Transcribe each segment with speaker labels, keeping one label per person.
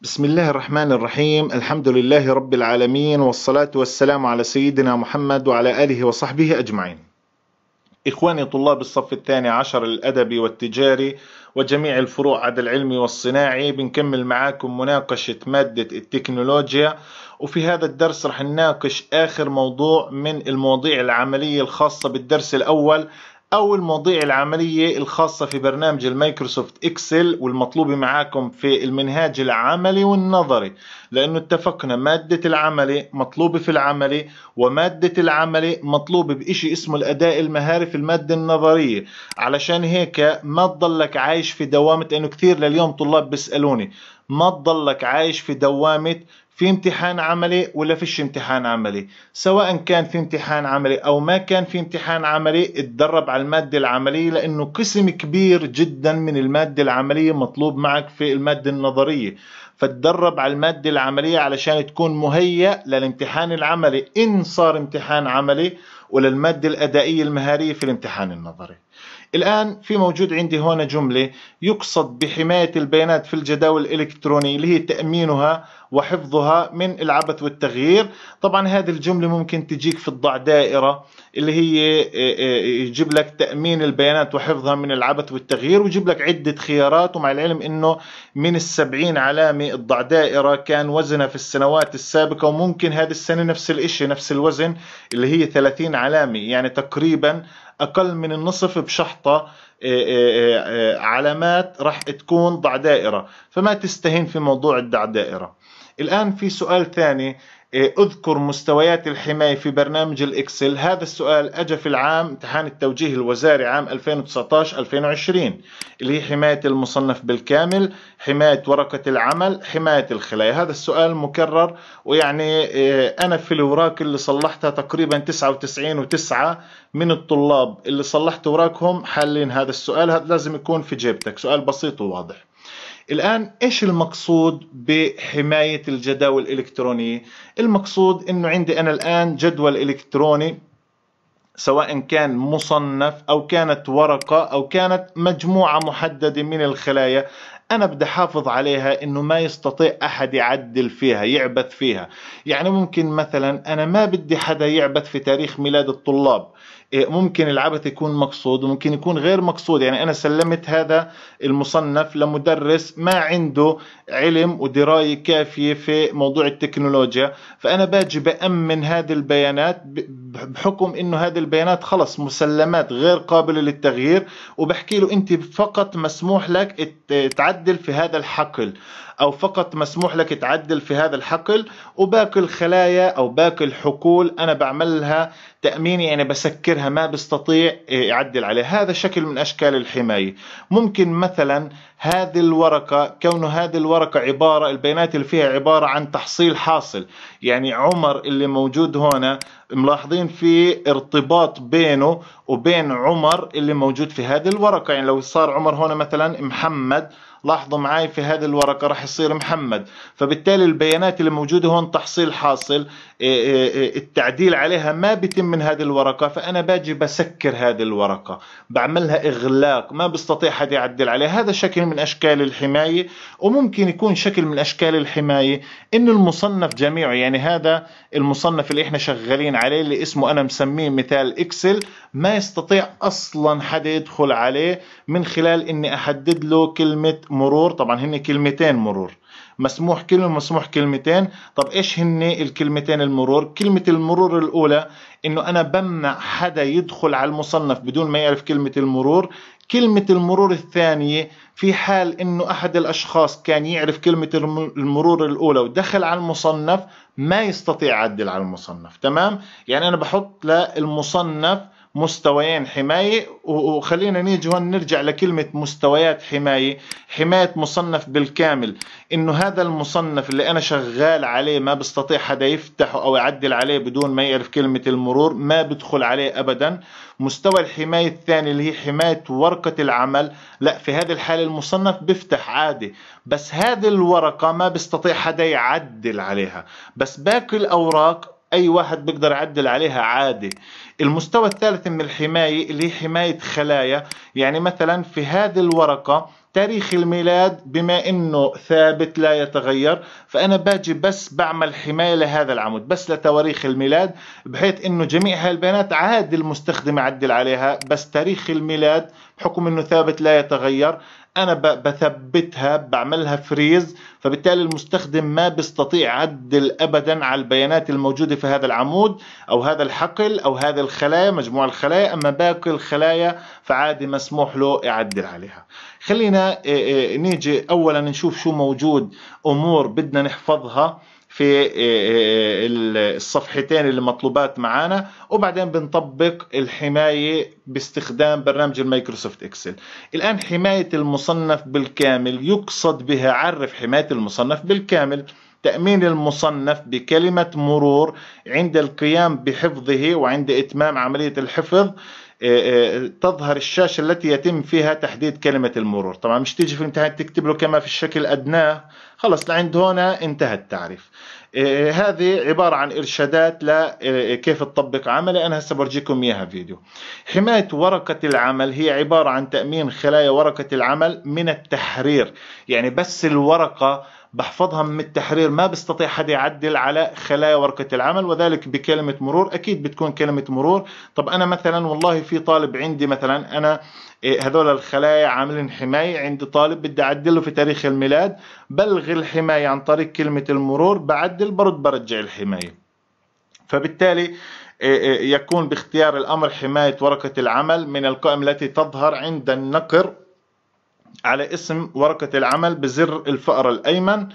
Speaker 1: بسم الله الرحمن الرحيم الحمد لله رب العالمين والصلاة والسلام على سيدنا محمد وعلى آله وصحبه أجمعين إخواني طلاب الصف الثاني عشر الأدبي والتجاري وجميع الفروع عدا العلمي والصناعي بنكمل معاكم مناقشة مادة التكنولوجيا وفي هذا الدرس رح نناقش آخر موضوع من المواضيع العملية الخاصة بالدرس الأول أو المواضيع العملية الخاصة في برنامج المايكروسوفت إكسل والمطلوبة معاكم في المنهاج العملي والنظري لأنه اتفقنا مادة العملي مطلوبة في العملي ومادة العملي مطلوبة بشيء اسمه الأداء المهاري في المادة النظرية علشان هيك ما تضلك عايش في دوامة لأنه كثير لليوم طلاب بيسألوني ما تضلك عايش في دوامة في امتحان عملي ولا فيش امتحان عملي سواء كان في امتحان عملي او ما كان في امتحان عملي اتدرب على المادة العملية لانه قسم كبير جدا من المادة العملية مطلوب معك في المادة النظرية فتدرب على المادة العملية علشان تكون مهيأ للامتحان العملي ان صار امتحان عملي وللمادة الأدائية المهارية في الامتحان النظري الآن في موجود عندي هون جملة يقصد بحماية البيانات في الجداول الإلكترونية اللي هي تأمينها وحفظها من العبث والتغيير طبعا هذه الجملة ممكن تجيك في الضع دائرة اللي هي إيه، إيه، إيه، يجيب لك تأمين البيانات وحفظها من العبث والتغيير ويجيب لك عدة خيارات ومع العلم أنه من السبعين علامة الضع دائرة كان وزنها في السنوات السابقة وممكن هذه السنة نفس الإشي نفس الوزن اللي هي 30 علامة يعني تقريبا أقل من النصف بشحطة علامات راح تكون ضع دائرة فما تستهين في موضوع الضع دائرة الآن في سؤال ثاني إيه، اذكر مستويات الحماية في برنامج الإكسل هذا السؤال أجا في العام امتحان التوجيه الوزاري عام 2019-2020 اللي هي حماية المصنف بالكامل حماية ورقة العمل حماية الخلايا هذا السؤال مكرر ويعني إيه، أنا في الأوراق اللي صلحتها تقريبا 99 و9 من الطلاب اللي صلحت أوراقهم حالين هذا السؤال هذا لازم يكون في جيبتك سؤال بسيط وواضح الآن إيش المقصود بحماية الجداول الإلكترونية المقصود أنه عندي أنا الآن جدول إلكتروني سواء كان مصنف أو كانت ورقة أو كانت مجموعة محددة من الخلايا أنا بدي أحافظ عليها إنه ما يستطيع أحد يعدل فيها يعبث فيها يعني ممكن مثلا أنا ما بدي حدا يعبث في تاريخ ميلاد الطلاب إيه، ممكن العبث يكون مقصود وممكن يكون غير مقصود يعني أنا سلمت هذا المصنف لمدرس ما عنده علم ودراية كافية في موضوع التكنولوجيا فأنا باجي بأمن هذه البيانات بحكم أنه هذه البيانات خلص مسلمات غير قابلة للتغيير وبحكي له أنت فقط مسموح لك تعدل في هذا الحقل أو فقط مسموح لك تعدل في هذا الحقل وباقي الخلايا أو باقي الحقول أنا بعملها تأمين يعني بسكرها ما بستطيع يعدل عليه هذا شكل من أشكال الحماية ممكن مثلا هذه الورقة كون هذه الورقة عبارة البيانات اللي فيها عبارة عن تحصيل حاصل يعني عمر اللي موجود هنا ملاحظين في ارتباط بينه وبين عمر اللي موجود في هذه الورقة يعني لو صار عمر هنا مثلا محمد لاحظوا معي في هذه الورقة راح يصير محمد فبالتالي البيانات اللي موجودة هون تحصيل حاصل إيه، إيه، إيه، التعديل عليها ما بيتم من هذه الورقة فأنا باجي بسكر هذه الورقة بعملها إغلاق ما بستطيع حد يعدل عليها هذا شكل من أشكال الحماية وممكن يكون شكل من أشكال الحماية إن المصنف جميعه يعني هذا المصنف اللي إحنا شغالين عليه اللي اسمه انا مسميه مثال اكسل ما يستطيع اصلا حد يدخل عليه من خلال اني احدد له كلمه مرور طبعا هن كلمتين مرور مسموح كلمة مسموح كلمتين طب ايش هن الكلمتين المرور كلمة المرور الاولى انه انا بمنع حدا يدخل على المصنف بدون ما يعرف كلمة المرور كلمة المرور الثانية في حال انه احد الاشخاص كان يعرف كلمة المرور الاولى ودخل على المصنف ما يستطيع يعدل على المصنف تمام يعني انا بحط للمصنف مستويين حماية وخلينا نيجي هون نرجع لكلمة مستويات حماية حماية مصنف بالكامل انه هذا المصنف اللي انا شغال عليه ما بستطيع حدا يفتحه او يعدل عليه بدون ما يعرف كلمة المرور ما بدخل عليه ابدا مستوى الحماية الثاني اللي هي حماية ورقة العمل لا في هذه الحالة المصنف بيفتح عادي بس هذه الورقة ما بيستطيع حدا يعدل عليها بس باقي الأوراق أي واحد بيقدر يعدل عليها عادي المستوى الثالث من الحماية اللي هي حماية خلايا يعني مثلا في هذه الورقة تاريخ الميلاد بما انه ثابت لا يتغير فانا باجي بس بعمل حمايه لهذا العمود بس لتواريخ الميلاد بحيث انه جميع هالبيانات البيانات عادي المستخدم يعدل عليها بس تاريخ الميلاد بحكم انه ثابت لا يتغير انا بثبتها بعملها فريز فبالتالي المستخدم ما بيستطيع عدل ابدا على البيانات الموجوده في هذا العمود او هذا الحقل او هذا الخلايا مجموع الخلايا اما باقي الخلايا فعادي مسموح له يعدل عليها خلينا نيجي اولا نشوف شو موجود امور بدنا نحفظها في آه، آه، الصفحتين اللي مطلوبات معانا وبعدين بنطبق الحماية باستخدام برنامج المايكروسوفت اكسل الآن حماية المصنف بالكامل يقصد بها عرف حماية المصنف بالكامل تأمين المصنف بكلمة مرور عند القيام بحفظه وعند إتمام عملية الحفظ آه، آه، تظهر الشاشة التي يتم فيها تحديد كلمة المرور طبعا مش تيجي في الامتحان تكتب له كما في الشكل أدناه خلص لعند هنا انتهى التعريف آه، هذه عبارة عن إرشادات لكيف تطبق عملي أنا هسه برجيكم إياها فيديو حماية ورقة العمل هي عبارة عن تأمين خلايا ورقة العمل من التحرير يعني بس الورقة بحفظها من التحرير ما بيستطيع حدا يعدل على خلايا ورقة العمل وذلك بكلمة مرور أكيد بتكون كلمة مرور طب أنا مثلا والله في طالب عندي مثلا أنا إيه، هذول الخلايا عاملين حماية عندي طالب بدي أعدله في تاريخ الميلاد بلغي الحماية عن طريق كلمة المرور بعدل برد برجع الحماية فبالتالي إيه، إيه، يكون باختيار الأمر حماية ورقة العمل من القائم التي تظهر عند النقر على اسم ورقة العمل بزر الفأرة الأيمن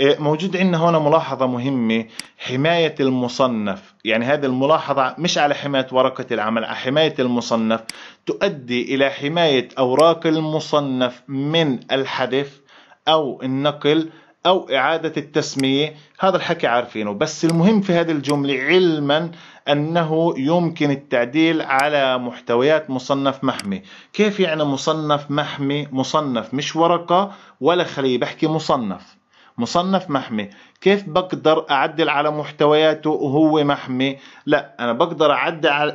Speaker 1: إيه، موجود عندنا هنا ملاحظة مهمة حماية المصنف يعني هذه الملاحظة مش على حماية ورقة العمل على حماية المصنف تؤدي إلى حماية أوراق المصنف من الحذف أو النقل أو إعادة التسمية هذا الحكي عارفينه بس المهم في هذه الجملة علما أنه يمكن التعديل على محتويات مصنف محمي كيف يعني مصنف محمي مصنف مش ورقة ولا خلية بحكي مصنف مصنف محمي كيف بقدر أعدل على محتوياته وهو محمي لا أنا بقدر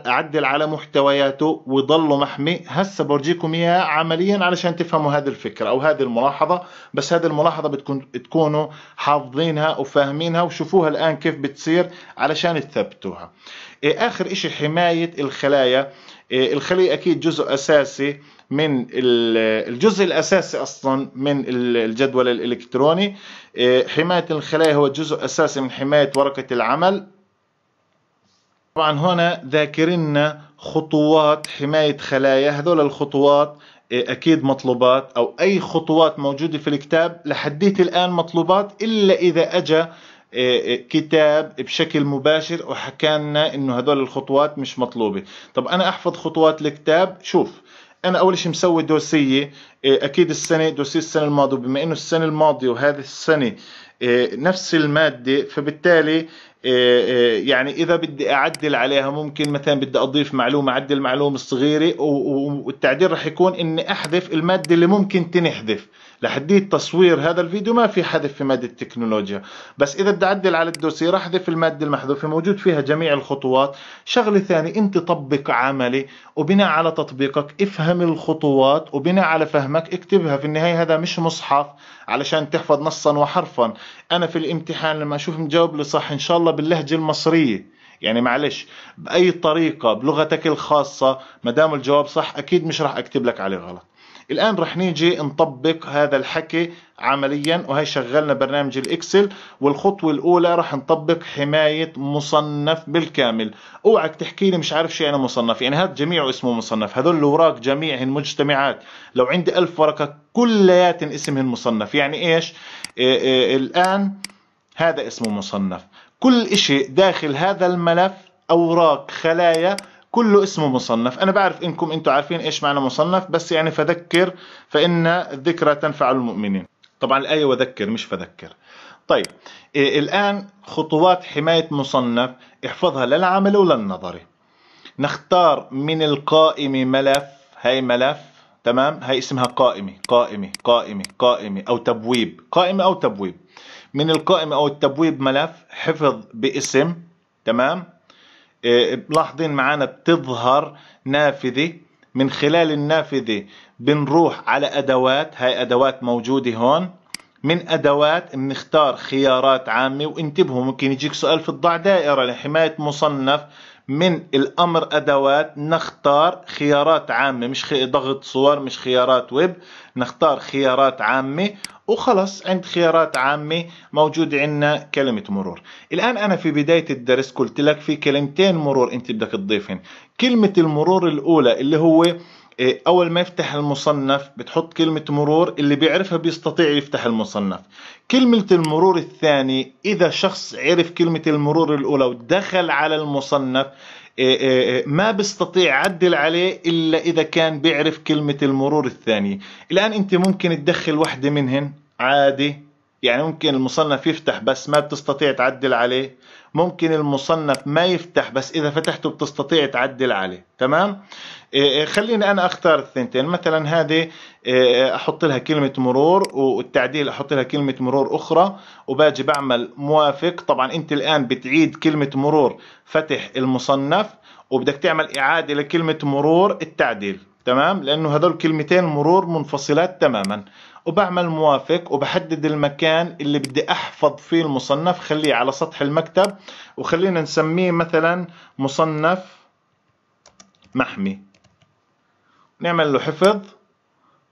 Speaker 1: أعدل على محتوياته ويضله محمي هسه برجيكم إياها عمليا علشان تفهموا هذه الفكرة أو هذه الملاحظة بس هذه الملاحظة بتكون تكونوا حافظينها وفاهمينها وشوفوها الآن كيف بتصير علشان تثبتوها إيه، آخر إشي حماية الخلايا إيه، الخلية أكيد جزء أساسي من الجزء الأساسي أصلا من الجدول الإلكتروني إيه، حماية الخلايا هو جزء أساسي من حماية ورقة العمل طبعا هنا ذاكرنا خطوات حماية خلايا هذول الخطوات إيه، اكيد مطلوبات او اي خطوات موجوده في الكتاب لحديت الان مطلوبات الا اذا اجى إيه، كتاب بشكل مباشر وحكى لنا انه هدول الخطوات مش مطلوبه طب انا احفظ خطوات الكتاب شوف انا اول شيء مسوي دوسيه إيه، اكيد السنه دوسيه السنه الماضيه بما انه السنه الماضيه وهذه السنه إيه، نفس الماده فبالتالي إيه، إيه، يعني اذا بدي اعدل عليها ممكن مثلا بدي اضيف معلومه اعدل معلومه صغيره والتعديل رح يكون اني احذف الماده اللي ممكن تنحذف لحديت تصوير هذا الفيديو ما في حذف في ماده التكنولوجيا بس اذا بدي اعدل على الدوسير احذف الماده المحذوفه موجود فيها جميع الخطوات شغله ثانيه انت طبق عملي وبناء على تطبيقك افهم الخطوات وبناء على فهمك اكتبها في النهايه هذا مش مصحف علشان تحفظ نصا وحرفا انا في الامتحان لما اشوف مجاوب لي صح ان شاء الله باللهجه المصريه يعني معلش باي طريقه بلغتك الخاصه ما دام الجواب صح اكيد مش راح اكتب لك عليه غلط الآن رح نيجي نطبق هذا الحكي عمليا وهي شغلنا برنامج الإكسل والخطوة الأولى رح نطبق حماية مصنف بالكامل اوعك تحكي لي مش عارف شو يعني مصنف يعني هذا جميعه اسمه مصنف هذول الأوراق جميعهن مجتمعات لو عندي ألف ورقة كليات اسمهن مصنف يعني إيش إيه إيه الآن هذا اسمه مصنف كل شيء داخل هذا الملف أوراق خلايا كله اسمه مصنف أنا بعرف إنكم أنتم عارفين إيش معنى مصنف بس يعني فذكر فإن الذكرى تنفع المؤمنين طبعا الآية وذكر مش فذكر طيب إيه الآن خطوات حماية مصنف احفظها للعمل وللنظري ولا النظري نختار من القائمة ملف هاي ملف تمام هاي اسمها قائمة قائمة قائمة قائمة أو تبويب قائمة أو تبويب من القائمة أو التبويب ملف حفظ باسم تمام ملاحظين آه، معانا بتظهر نافذة من خلال النافذة بنروح على أدوات هاي أدوات موجودة هون من ادوات بنختار خيارات عامه وانتبهوا ممكن يجيك سؤال في الضع دائره لحمايه مصنف من الامر ادوات نختار خيارات عامه مش خي... ضغط صور مش خيارات ويب نختار خيارات عامه وخلص عند خيارات عامه موجود عندنا كلمه مرور الان انا في بدايه الدرس قلت لك في كلمتين مرور انت بدك تضيفهم كلمه المرور الاولى اللي هو إيه، اول ما يفتح المصنف بتحط كلمة مرور اللي بيعرفها بيستطيع يفتح المصنف كلمة المرور الثاني اذا شخص عرف كلمة المرور الاولى ودخل على المصنف إيه، إيه، ما بيستطيع عدل عليه الا اذا كان بيعرف كلمة المرور الثانية الان انت ممكن تدخل واحدة منهن عادي يعني ممكن المصنف يفتح بس ما بتستطيع تعدل عليه ممكن المصنف ما يفتح بس اذا فتحته بتستطيع تعدل عليه تمام إيه، إيه، خليني انا اختار الثنتين مثلا هذه إيه، احط لها كلمه مرور والتعديل احط لها كلمه مرور اخرى وباجي بعمل موافق طبعا انت الان بتعيد كلمه مرور فتح المصنف وبدك تعمل اعاده لكلمه مرور التعديل تمام لانه هذول كلمتين مرور منفصلات تماما وبعمل موافق وبحدد المكان اللي بدي احفظ فيه المصنف خليه على سطح المكتب وخلينا نسميه مثلا مصنف محمي نعمل له حفظ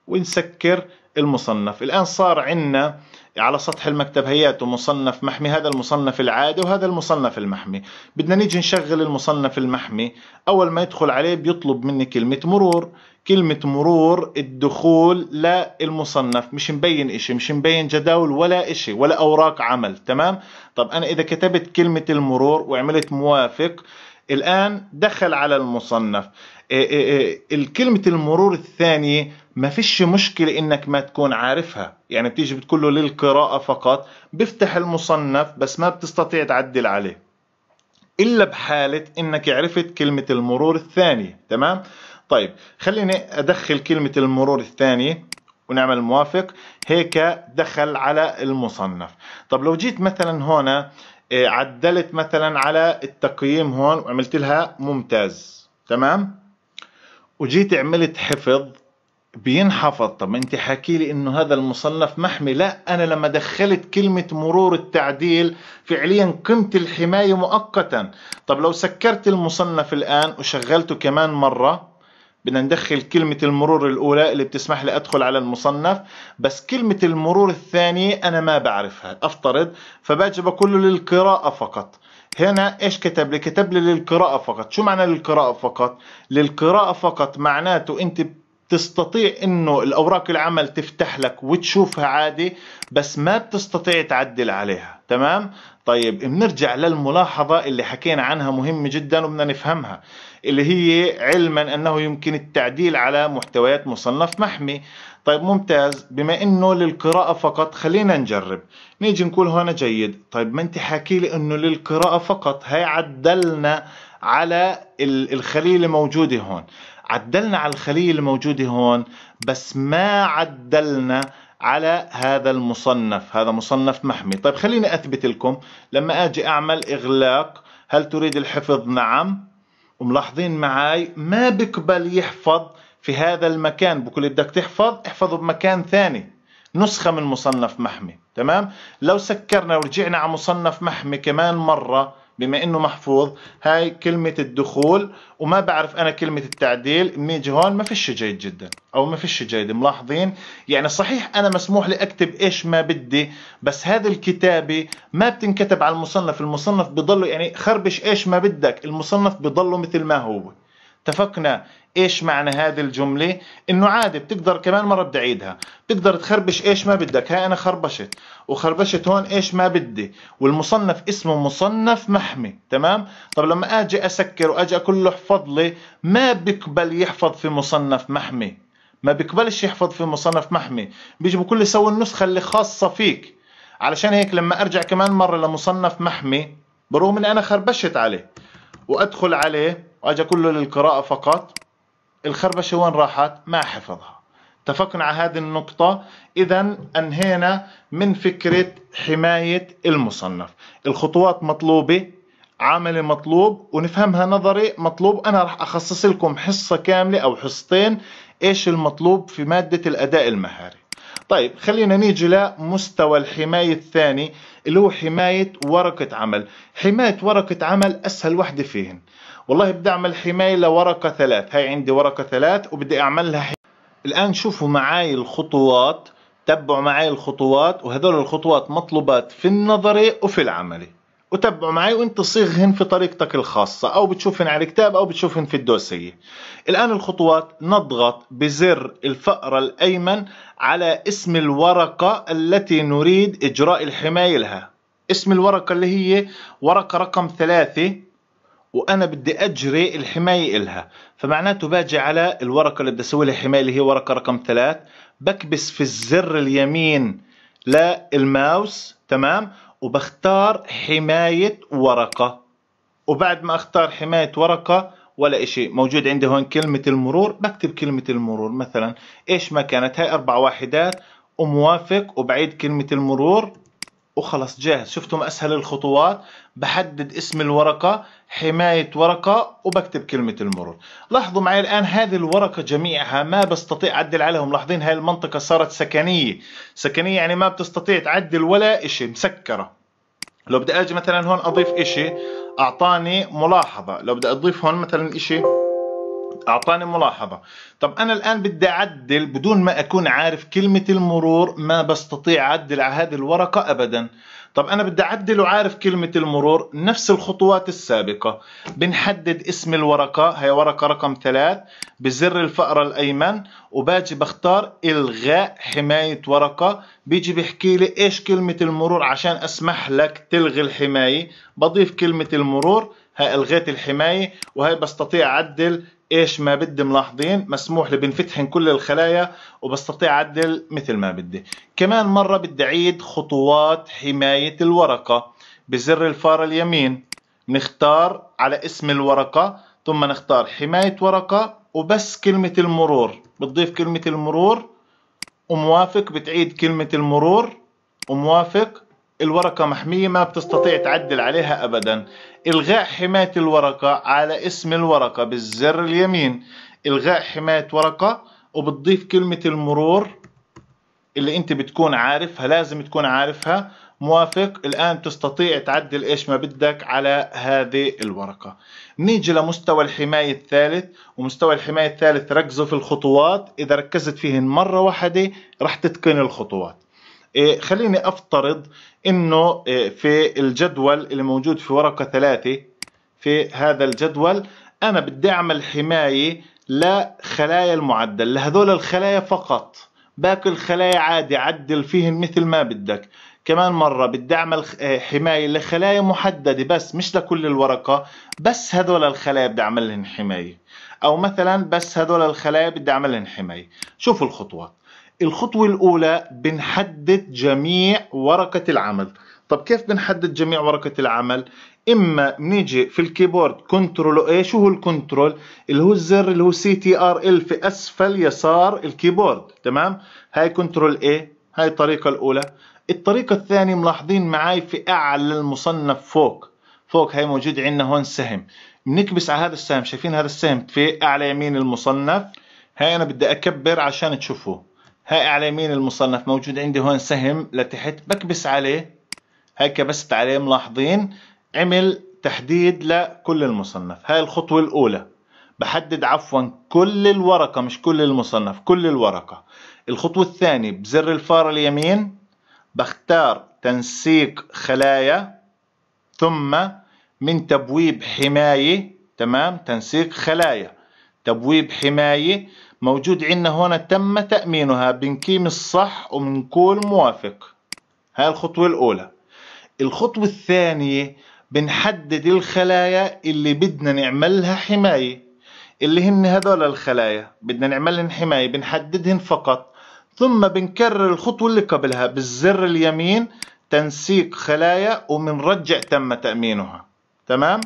Speaker 1: ونسكر المصنف الآن صار عندنا على سطح المكتب هياته مصنف محمي هذا المصنف العادي وهذا المصنف المحمي بدنا نيجي نشغل المصنف المحمي أول ما يدخل عليه بيطلب مني كلمة مرور كلمة مرور الدخول للمصنف مش مبين اشي مش مبين جداول ولا اشي ولا اوراق عمل تمام طب انا اذا كتبت كلمة المرور وعملت موافق الان دخل على المصنف إيه، إيه، إيه، الكلمة المرور الثانية ما فيش مشكلة انك ما تكون عارفها يعني بتيجي بتقول له للقراءة فقط بفتح المصنف بس ما بتستطيع تعدل عليه الا بحالة انك عرفت كلمة المرور الثانية تمام طيب خليني ادخل كلمة المرور الثانية ونعمل موافق هيك دخل على المصنف طب لو جيت مثلا هنا إيه، عدلت مثلا على التقييم هون وعملت لها ممتاز تمام وجيت عملت حفظ بينحفظ طب انت حكي لي انه هذا المصنف محمي لا انا لما دخلت كلمة مرور التعديل فعليا قمت الحماية مؤقتا طب لو سكرت المصنف الان وشغلته كمان مرة بدنا ندخل كلمة المرور الأولى اللي بتسمح لي أدخل على المصنف بس كلمة المرور الثانية أنا ما بعرفها أفترض فباجي بقول له للقراءة فقط هنا ايش كتب لي كتب لي للقراءة فقط شو معنى للقراءة فقط للقراءة فقط معناته انت تستطيع انه الاوراق العمل تفتح لك وتشوفها عادي بس ما بتستطيع تعدل عليها تمام طيب بنرجع للملاحظة اللي حكينا عنها مهمة جدا وبدنا نفهمها اللي هي علما أنه يمكن التعديل على محتويات مصنف محمي طيب ممتاز بما أنه للقراءة فقط خلينا نجرب نيجي نقول هنا جيد طيب ما أنت حاكي لي أنه للقراءة فقط هي عدلنا على الخلية اللي موجودة هون عدلنا على الخلية الموجودة هون بس ما عدلنا على هذا المصنف هذا مصنف محمي طيب خليني أثبت لكم لما أجي أعمل إغلاق هل تريد الحفظ نعم وملاحظين معي ما بقبل يحفظ في هذا المكان بقول لي بدك تحفظ احفظه بمكان ثاني نسخة من مصنف محمي تمام لو سكرنا ورجعنا على مصنف محمي كمان مرة بما انه محفوظ هاي كلمة الدخول وما بعرف انا كلمة التعديل بنيجي هون ما فيش جيد جدا او ما فيش جيد ملاحظين يعني صحيح انا مسموح لي اكتب ايش ما بدي بس هذه الكتابة ما بتنكتب على المصنف المصنف بضله يعني خربش ايش ما بدك المصنف بضله مثل ما هو اتفقنا ايش معنى هذه الجملة انه عادي بتقدر كمان مرة بدي اعيدها بتقدر تخربش ايش ما بدك هاي انا خربشت وخربشت هون ايش ما بدي والمصنف اسمه مصنف محمي تمام طب لما اجي اسكر واجي اقول له احفظ لي ما بقبل يحفظ في مصنف محمي ما بقبلش يحفظ في مصنف محمي بيجي بقول لي سوي النسخة اللي خاصة فيك علشان هيك لما ارجع كمان مرة لمصنف محمي برغم اني انا خربشت عليه وأدخل عليه وأجي كله للقراءة فقط الخربشة وين راحت ما حفظها اتفقنا على هذه النقطة إذا أنهينا من فكرة حماية المصنف الخطوات مطلوبة عملي مطلوب ونفهمها نظري مطلوب أنا راح أخصص لكم حصة كاملة أو حصتين إيش المطلوب في مادة الأداء المهاري طيب خلينا نيجي لمستوى الحماية الثاني اللي هو حماية ورقة عمل حماية ورقة عمل أسهل وحدة فيهن والله بدي أعمل حماية لورقة ثلاث هاي عندي ورقة ثلاث وبدي أعملها حماية. الآن شوفوا معاي الخطوات تبعوا معاي الخطوات وهذول الخطوات مطلوبات في النظري وفي العملي وتبعوا معي وانت صيغهن في طريقتك الخاصة او بتشوفهن على الكتاب او بتشوفهن في الدوسية الان الخطوات نضغط بزر الفأرة الايمن على اسم الورقة التي نريد اجراء الحماية لها اسم الورقة اللي هي ورقة رقم ثلاثة وانا بدي اجري الحماية لها فمعناته باجي على الورقة اللي بدي اسوي لها حماية اللي هي ورقة رقم ثلاث بكبس في الزر اليمين للماوس تمام وبختار حماية ورقة وبعد ما اختار حماية ورقة ولا اشي موجود عندي هون كلمة المرور بكتب كلمة المرور مثلا ايش ما كانت هاي اربع واحدات وموافق وبعيد كلمة المرور وخلص جاهز شفتم اسهل الخطوات بحدد اسم الورقة حماية ورقة وبكتب كلمة المرور لاحظوا معي الآن هذه الورقة جميعها ما بستطيع أعدل عليها ملاحظين هاي المنطقة صارت سكنية سكنية يعني ما بتستطيع تعدل ولا إشي مسكرة لو بدي أجي مثلا هون أضيف إشي أعطاني ملاحظة لو بدي أضيف هون مثلا إشي أعطاني ملاحظة طب أنا الآن بدي أعدل بدون ما أكون عارف كلمة المرور ما بستطيع أعدل على هذه الورقة أبدا طب انا بدي اعدل وعارف كلمه المرور نفس الخطوات السابقه بنحدد اسم الورقه هي ورقه رقم ثلاث بزر الفأرة الايمن وباجي بختار الغاء حمايه ورقه بيجي بيحكي لي ايش كلمه المرور عشان اسمح لك تلغي الحمايه بضيف كلمه المرور الغيت الحماية وهي بستطيع أعدل ايش ما بدي ملاحظين مسموح لي بنفتحن كل الخلايا وبستطيع اعدل مثل ما بدي كمان مرة بدي اعيد خطوات حماية الورقة بزر الفار اليمين نختار على اسم الورقة ثم نختار حماية ورقة وبس كلمة المرور بتضيف كلمة المرور وموافق بتعيد كلمة المرور وموافق الورقة محمية ما بتستطيع تعدل عليها أبدا إلغاء حماية الورقة على اسم الورقة بالزر اليمين إلغاء حماية ورقة وبتضيف كلمة المرور اللي أنت بتكون عارفها لازم تكون عارفها موافق الآن تستطيع تعدل إيش ما بدك على هذه الورقة نيجي لمستوى الحماية الثالث ومستوى الحماية الثالث ركزوا في الخطوات إذا ركزت فيهن مرة واحدة رح تتقن الخطوات إيه، خليني أفترض أنه إيه، في الجدول اللي موجود في ورقة ثلاثة في هذا الجدول أنا بدي أعمل حماية لخلايا المعدل لهذول الخلايا فقط باقي الخلايا عادي عدل فيهن مثل ما بدك كمان مرة بدي أعمل إيه، حماية لخلايا محددة بس مش لكل الورقة بس هذول الخلايا بدي أعمل لهم حماية أو مثلا بس هذول الخلايا بدي أعمل لهم حماية شوفوا الخطوات الخطوة الأولى بنحدد جميع ورقة العمل طب كيف بنحدد جميع ورقة العمل اما بنيجي في الكيبورد كنترول ايه شو هو الكنترول اللي هو الزر اللي هو سي تي ار ال في اسفل يسار الكيبورد تمام هاي كنترول ايه هاي الطريقة الاولى الطريقة الثانية ملاحظين معاي في اعلى المصنف فوق فوق هاي موجود عندنا هون سهم بنكبس على هذا السهم شايفين هذا السهم في اعلى يمين المصنف هاي انا بدي اكبر عشان تشوفوه هاي على يمين المصنف موجود عندي هون سهم لتحت بكبس عليه هاي كبست عليه ملاحظين عمل تحديد لكل المصنف هاي الخطوة الأولى بحدد عفوا كل الورقة مش كل المصنف كل الورقة الخطوة الثانية بزر الفار اليمين بختار تنسيق خلايا ثم من تبويب حماية تمام تنسيق خلايا تبويب حماية موجود عندنا هون تم تأمينها بنقيم الصح ومن موافق هاي الخطوة الأولى الخطوة الثانية بنحدد الخلايا اللي بدنا نعملها حماية اللي هن هذول الخلايا بدنا نعملهن حماية بنحددهن فقط ثم بنكرر الخطوة اللي قبلها بالزر اليمين تنسيق خلايا ومنرجع تم تأمينها تمام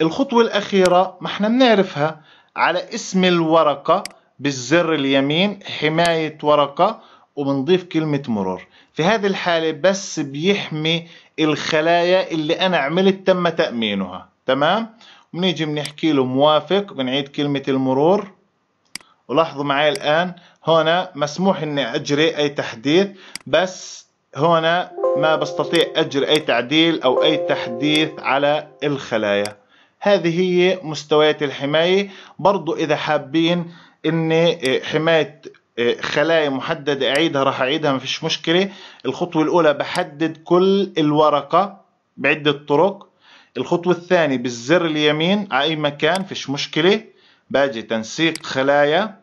Speaker 1: الخطوة الأخيرة ما احنا بنعرفها على اسم الورقة بالزر اليمين حماية ورقة وبنضيف كلمة مرور في هذه الحالة بس بيحمي الخلايا اللي أنا عملت تم تأمينها تمام بنيجي بنحكي له موافق بنعيد كلمة المرور ولاحظوا معي الآن هنا مسموح أني أجري أي تحديث بس هنا ما بستطيع أجري أي تعديل أو أي تحديث على الخلايا هذه هي مستويات الحماية برضو إذا حابين ان إيه، حمايه إيه، خلايا محدده اعيدها راح اعيدها مفيش مشكله الخطوه الاولى بحدد كل الورقه بعده طرق الخطوه الثانيه بالزر اليمين على اي مكان فيش مشكله باجي تنسيق خلايا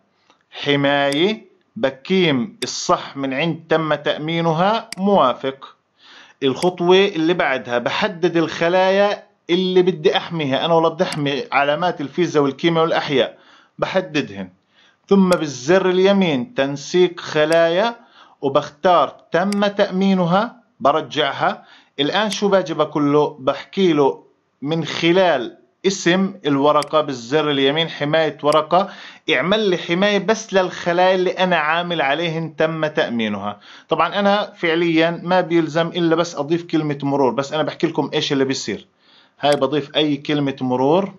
Speaker 1: حمايه بكيم الصح من عند تم تامينها موافق الخطوه اللي بعدها بحدد الخلايا اللي بدي احميها انا ولا بدي احمي علامات الفيزا والكيمياء والاحياء بحددهن ثم بالزر اليمين تنسيق خلايا وبختار تم تأمينها برجعها الآن شو باجي بكله بحكي له من خلال اسم الورقة بالزر اليمين حماية ورقة اعمل لي حماية بس للخلايا اللي أنا عامل عليهن تم تأمينها طبعا أنا فعليا ما بيلزم إلا بس أضيف كلمة مرور بس أنا بحكي لكم إيش اللي بيصير هاي بضيف أي كلمة مرور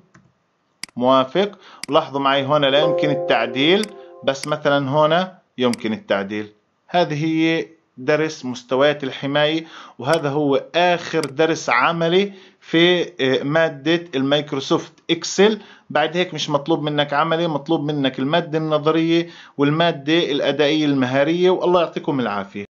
Speaker 1: موافق لاحظوا معي هنا لا يمكن التعديل بس مثلا هنا يمكن التعديل هذه هي درس مستويات الحماية وهذا هو آخر درس عملي في آه، مادة المايكروسوفت إكسل بعد هيك مش مطلوب منك عملي مطلوب منك المادة النظرية والمادة الأدائية المهارية والله يعطيكم العافية